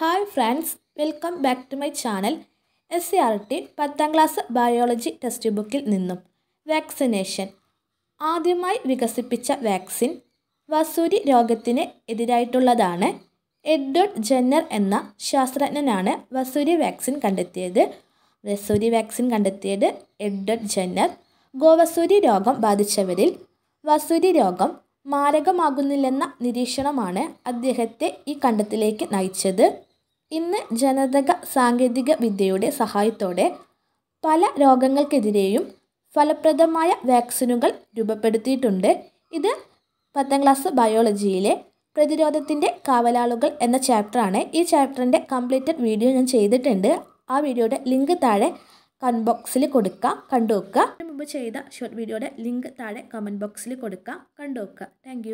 hi friends welcome back to my channel S C R T പത്താം class biology text ബുക്കിൽ നിന്നും vaccination ആദ്യമായി വികസിപ്പിച്ച വാക്സിൻ വസൂരി രോഗത്തിന് എതിരായിട്ടുള്ളതാണ് എഡ്വേർഡ് ജെന്നർ എന്ന ശാസ്ത്രജ്ഞനാണ് വസൂരി വാക്സിൻ കണ്ടെത്തിയത് വസൂരി വാക്സിൻ കണ്ടെത്തിയത് എഡ്വേർഡ് ജെന്നർ ഗോവസൂരി രോഗം ബാധിച്ചവരിൽ വസൂരി രോഗം മാരകമാകുന്നില്ലെന്ന നിരീക്ഷണമാണ് അദ്ദേഹത്തെ ഈ കണ്ടത്തിലേക്ക് നയിച്ചത് ഇന്ന് ജനിതക സാങ്കേതിക വിദ്യയുടെ സഹായത്തോടെ പല രോഗങ്ങൾക്കെതിരെയും ഫലപ്രദമായ വാക്സിനുകൾ രൂപപ്പെടുത്തിയിട്ടുണ്ട് ഇത് പത്താം ക്ലാസ് ബയോളജിയിലെ പ്രതിരോധത്തിൻ്റെ കാവലാളുകൾ എന്ന ചാപ്റ്ററാണ് ഈ ചാപ്റ്ററിൻ്റെ കംപ്ലീറ്റഡ് വീഡിയോ ഞാൻ ചെയ്തിട്ടുണ്ട് ആ വീഡിയോയുടെ ലിങ്ക് താഴെ കമൻറ്റ് ബോക്സിൽ കൊടുക്കാം കണ്ടുവെക്കുക വെക്കുക മുമ്പ് ചെയ്ത ഷോർട്ട് വീഡിയോയുടെ ലിങ്ക് താഴെ കമൻറ്റ് ബോക്സിൽ കൊടുക്കാം കണ്ടു താങ്ക്